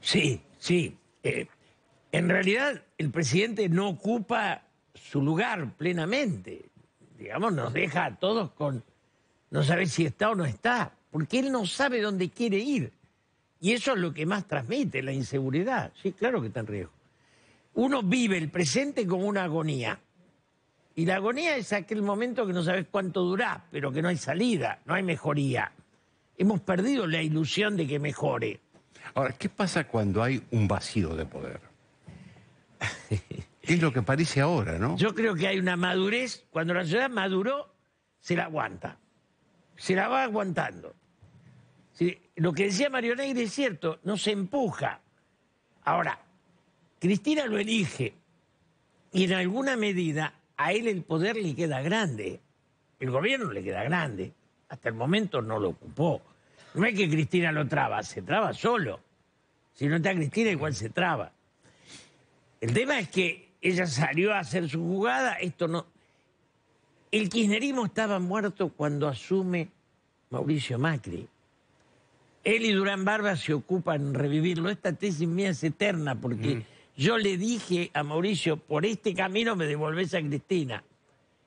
Sí, sí. Eh, en realidad, el presidente no ocupa su lugar plenamente. Digamos, nos deja a todos con no saber si está o no está, porque él no sabe dónde quiere ir. Y eso es lo que más transmite, la inseguridad. Sí, claro que está en riesgo. Uno vive el presente con una agonía. Y la agonía es aquel momento que no sabes cuánto durás, pero que no hay salida, no hay mejoría. Hemos perdido la ilusión de que mejore. Ahora, ¿qué pasa cuando hay un vacío de poder? es lo que parece ahora, no? Yo creo que hay una madurez. Cuando la ciudad maduró, se la aguanta. Se la va aguantando. lo que decía Mario Negri es cierto, no se empuja. Ahora, Cristina lo elige y en alguna medida a él el poder le queda grande. El gobierno le queda grande. Hasta el momento no lo ocupó. No es que Cristina lo traba, se traba solo. Si no está Cristina, igual se traba. El tema es que ella salió a hacer su jugada, esto no. El kirchnerismo estaba muerto cuando asume Mauricio Macri. Él y Durán Barba se ocupan en revivirlo. Esta tesis mía es eterna porque mm. yo le dije a Mauricio, por este camino me devolvés a Cristina,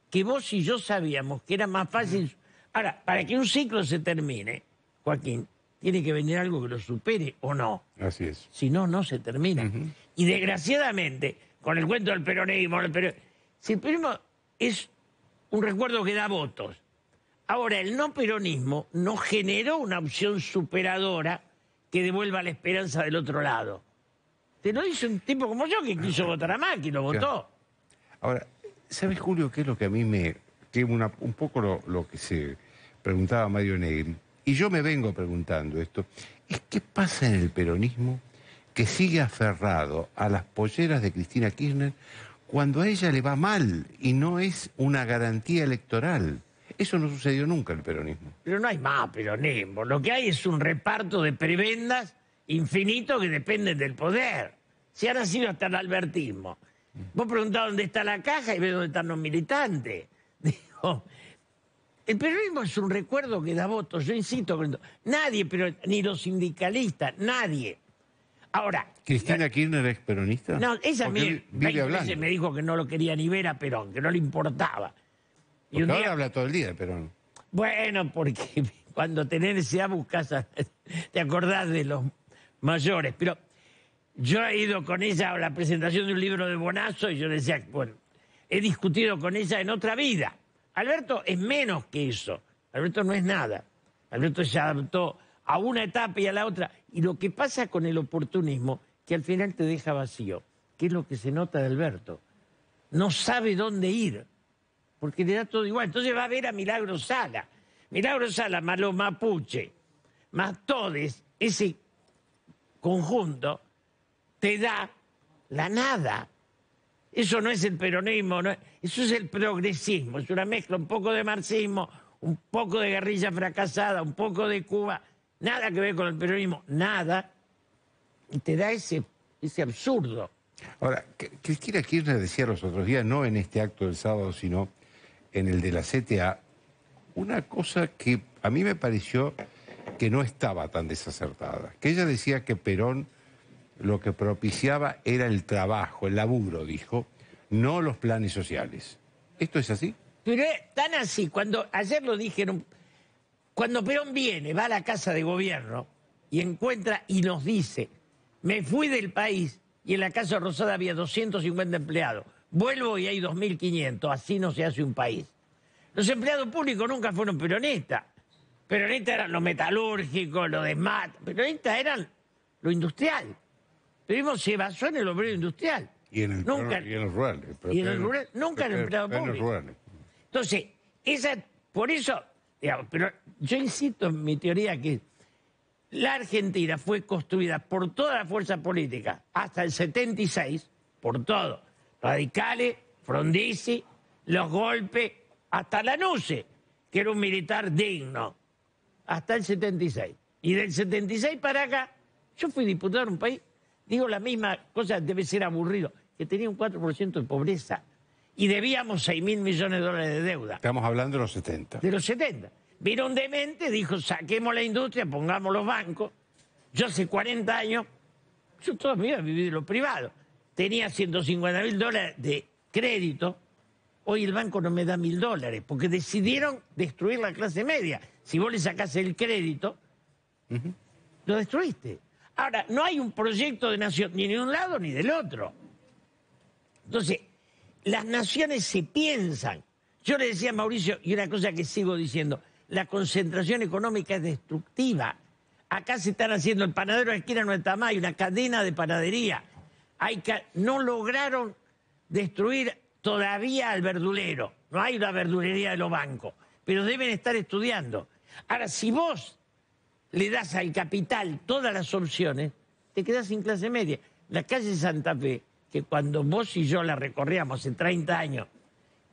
que vos y yo sabíamos que era más fácil. Mm. Ahora, para que un ciclo se termine, Joaquín, tiene que venir algo que lo supere o no. Así es. Si no, no se termina. Y desgraciadamente, con el cuento del peronismo, el si el peronismo es un recuerdo que da votos. Ahora, el no peronismo no generó una opción superadora que devuelva la esperanza del otro lado. Te lo dice un tipo como yo que quiso votar a Macri, lo votó. Ahora, ¿sabes, Julio, qué es lo que a mí me... que un poco lo, lo que se preguntaba Mario Negri y yo me vengo preguntando esto, qué pasa en el peronismo que sigue aferrado a las polleras de Cristina Kirchner cuando a ella le va mal y no es una garantía electoral. Eso no sucedió nunca en el peronismo. Pero no hay más peronismo. Lo que hay es un reparto de prebendas infinito que dependen del poder. Si ahora sido hasta el albertismo. Vos preguntás dónde está la caja y ves dónde están los militantes. Digo, el peronismo es un recuerdo que da votos, yo insisto, nadie, pero ni los sindicalistas, nadie. Ahora. ¿Cristina Kirchner es peronista? No, ella me, veces me dijo que no lo quería ni ver a Perón, que no le importaba. Y habla todo el día de Perón. Bueno, porque cuando tenés necesidad buscas, a, te acordás de los mayores. Pero yo he ido con ella a la presentación de un libro de Bonazo y yo decía, bueno, he discutido con ella en otra vida. Alberto es menos que eso. Alberto no es nada. Alberto se adaptó a una etapa y a la otra. Y lo que pasa con el oportunismo, que al final te deja vacío, que es lo que se nota de Alberto. No sabe dónde ir, porque le da todo igual. Entonces va a ver a Milagro Sala. Milagro Sala más mapuche, más todos ese conjunto, te da la nada. Eso no es el peronismo, eso es el progresismo, es una mezcla un poco de marxismo, un poco de guerrilla fracasada, un poco de Cuba, nada que ver con el peronismo, nada. Y te da ese, ese absurdo. Ahora, Cristina Kirchner decía los otros días, no en este acto del sábado, sino en el de la CTA, una cosa que a mí me pareció que no estaba tan desacertada, que ella decía que Perón lo que propiciaba era el trabajo, el laburo, dijo, no los planes sociales. ¿Esto es así? Pero es tan así, cuando ayer lo dijeron, cuando Perón viene, va a la casa de gobierno y encuentra y nos dice, me fui del país y en la casa Rosada había 250 empleados, vuelvo y hay 2.500, así no se hace un país. Los empleados públicos nunca fueron peronistas. Peronistas eran los metalúrgicos, los de MAT, peronistas eran lo industrial se basó en el obrero industrial. Y en el, nunca, y en rural. Y en el rural, nunca en el empleado público. Entonces, esa, por eso, digamos, pero yo insisto en mi teoría que la Argentina fue construida por toda la fuerza política hasta el 76, por todo. Radicales, Frondizi, los golpes, hasta la Lanuse, que era un militar digno, hasta el 76. Y del 76 para acá, yo fui diputado de un país digo la misma cosa, debe ser aburrido, que tenía un 4% de pobreza y debíamos 6 mil millones de dólares de deuda. Estamos hablando de los 70. De los 70. Vino un demente, dijo, saquemos la industria, pongamos los bancos. Yo hace 40 años, yo toda mi vida viví de lo privado. Tenía 150 mil dólares de crédito. Hoy el banco no me da mil dólares porque decidieron destruir la clase media. Si vos le sacás el crédito, lo destruiste. Ahora, no hay un proyecto de nación ni de un lado ni del otro. Entonces, las naciones se piensan. Yo le decía a Mauricio, y una cosa que sigo diciendo, la concentración económica es destructiva. Acá se están haciendo el panadero de esquina no está una cadena de panadería. no lograron destruir todavía al verdulero. No hay una verdulería de los bancos, pero deben estar estudiando. Ahora, si vos le das al capital todas las opciones, te quedas sin clase media. La calle Santa Fe, que cuando vos y yo la recorríamos en 30 años,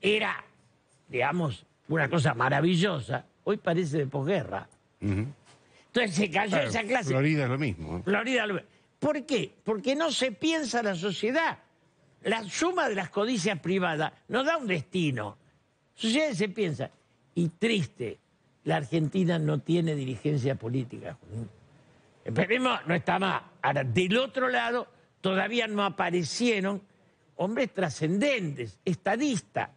era, digamos, una cosa maravillosa, hoy parece de posguerra. Entonces se cayó esa clase. Florida es lo mismo. ¿eh? Florida lo mismo. ¿Por qué? Porque no se piensa la sociedad. La suma de las codicias privadas no da un destino. Sociedad se piensa. Y triste, la Argentina no tiene dirigencia política. El peronismo no está más. Ahora, del otro lado, todavía no aparecieron hombres trascendentes, estadistas.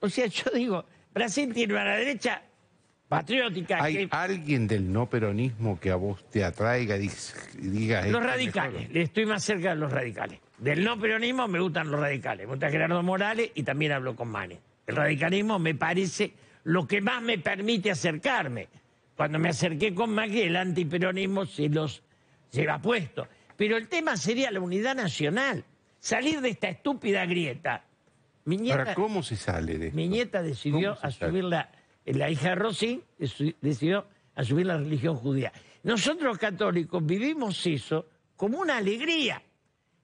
O sea, yo digo, Brasil tiene una derecha patriótica. ¿Hay alguien del no peronismo que a vos te atraiga y diga... Este los radicales, le estoy más cerca de los radicales. Del no peronismo me gustan los radicales. Me gusta Gerardo Morales y también hablo con Manes. El radicalismo me parece lo que más me permite acercarme. Cuando me acerqué con Macri, el antiperonismo se los lleva puesto. Pero el tema sería la unidad nacional, salir de esta estúpida grieta. Mi nieta, ¿cómo se sale de Mi decidió asumir la, la hija Rosy, decidió asumir la religión judía. Nosotros católicos vivimos eso como una alegría.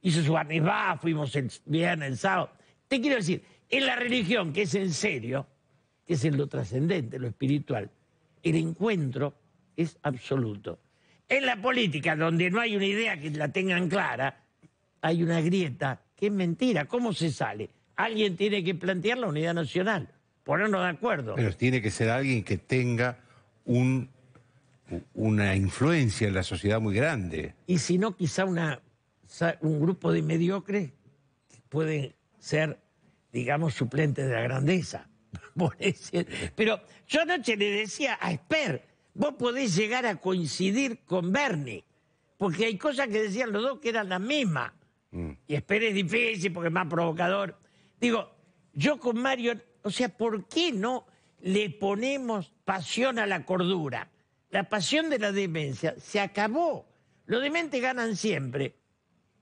Hizo su barnizba, fuimos el viernes, el sábado. Te quiero decir, en la religión que es en serio, que es lo trascendente, lo espiritual. El encuentro es absoluto. En la política, donde no hay una idea que la tengan clara, hay una grieta que es mentira. ¿Cómo se sale? Alguien tiene que plantear la unidad nacional, ponernos de acuerdo. Pero tiene que ser alguien que tenga una influencia en la sociedad muy grande. Y si no, quizá un grupo de mediocres pueden ser, digamos, suplentes de la grandeza. Pero yo anoche le decía a Esper, vos podés llegar a coincidir con Bernie, porque hay cosas que decían los dos que eran las mismas. Mm. Y Esper es difícil porque es más provocador. Digo, yo con Mario, o sea, ¿por qué no le ponemos pasión a la cordura? La pasión de la demencia se acabó. Los dementes ganan siempre.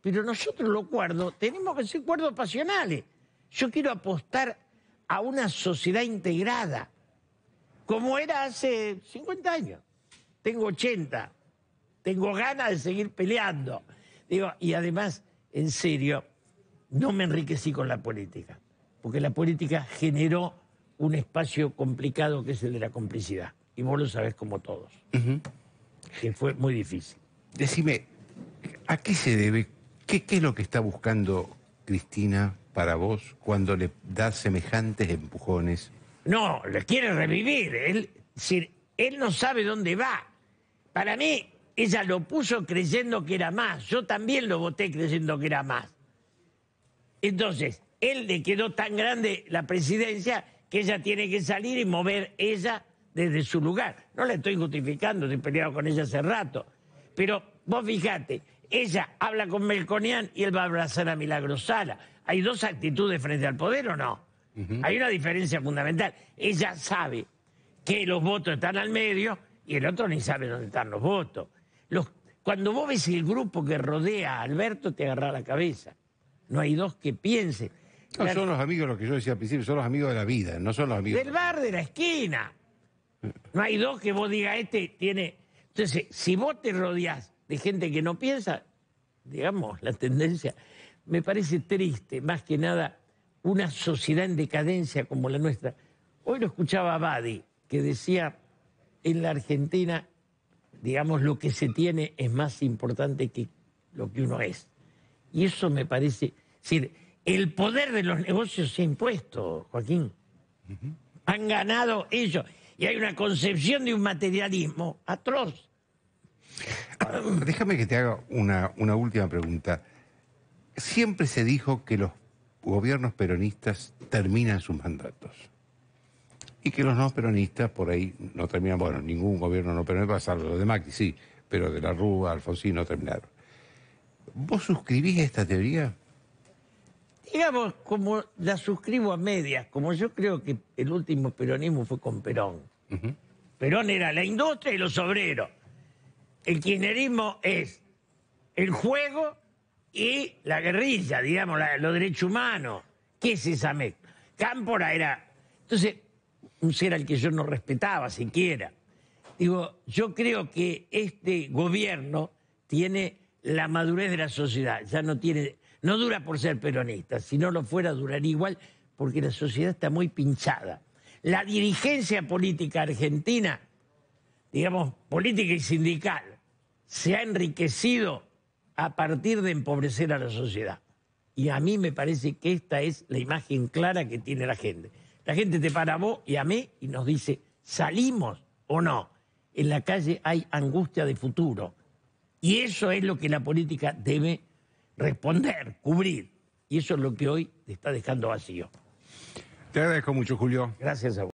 Pero nosotros los cuerdos tenemos que ser cuerdos pasionales. Yo quiero apostar a una sociedad integrada, como era hace 50 años. Tengo 80, tengo ganas de seguir peleando. Digo, y además, en serio, no me enriquecí con la política, porque la política generó un espacio complicado que es el de la complicidad. Y vos lo sabés como todos, que fue muy difícil. Decime, ¿a qué se debe? ¿Qué, ¿Qué es lo que está buscando Cristina para vos cuando le das semejantes empujones? No, le quiere revivir. Él, si, él no sabe dónde va. Para mí, ella lo puso creyendo que era más. Yo también lo voté creyendo que era más. Entonces, él le quedó tan grande la presidencia que ella tiene que salir y mover ella desde su lugar. No la estoy justificando, estoy peleado con ella hace rato. Pero vos fijate, ella habla con Melconian y él va a abrazar a Milagrosala hay dos actitudes frente al poder o no. Hay una diferencia fundamental. Ella sabe que los votos están al medio y el otro ni sabe dónde están los votos. cuando vos ves el grupo que rodea a Alberto, te agarra la cabeza. No hay dos que piensen. No, son los amigos, los que yo decía al principio, son los amigos de la vida, no son los amigos. Del bar, de la esquina. No hay dos que vos diga este tiene... Entonces, si vos te rodeás de gente que no piensa, digamos, la tendencia me parece triste, más que nada, una sociedad en decadencia como la nuestra. Hoy lo escuchaba Badi, que decía, en la Argentina, digamos, lo que se tiene es más importante que lo que uno es. Y eso me parece, el poder de los negocios se ha impuesto, Joaquín. Han ganado ellos. Y hay una concepción de un materialismo atroz. déjame que te haga una, una última pregunta siempre se dijo que los gobiernos peronistas terminan sus mandatos y que los no peronistas por ahí no terminan, bueno, ningún gobierno no peronista, salvo los de Macri, sí, pero de la Rúa, Alfonsín no terminaron. ¿Vos suscribís esta teoría? Digamos, como la suscribo a medias, como yo creo que el último peronismo fue con Perón. Perón era la industria y los obreros. El kirchnerismo es el juego y la guerrilla, digamos, los derechos humanos. ¿Qué es esa mezcla? Cámpora era. Entonces, un ser al que yo no respetaba siquiera. Digo, yo creo que este gobierno tiene la madurez de la sociedad. Ya no tiene. No dura por ser peronista. Si no lo fuera, duraría igual, porque la sociedad está muy pinchada. La dirigencia política argentina, digamos, política y sindical, se ha enriquecido a partir de empobrecer a la sociedad. Y a mí me parece que esta es la imagen clara que tiene la gente. La gente te para a vos y a mí y nos dice, ¿salimos o no? En la calle hay angustia de futuro. Y eso es lo que la política debe responder, cubrir. Y eso es lo que hoy te está dejando vacío. Te agradezco mucho, Julio. Gracias a vos.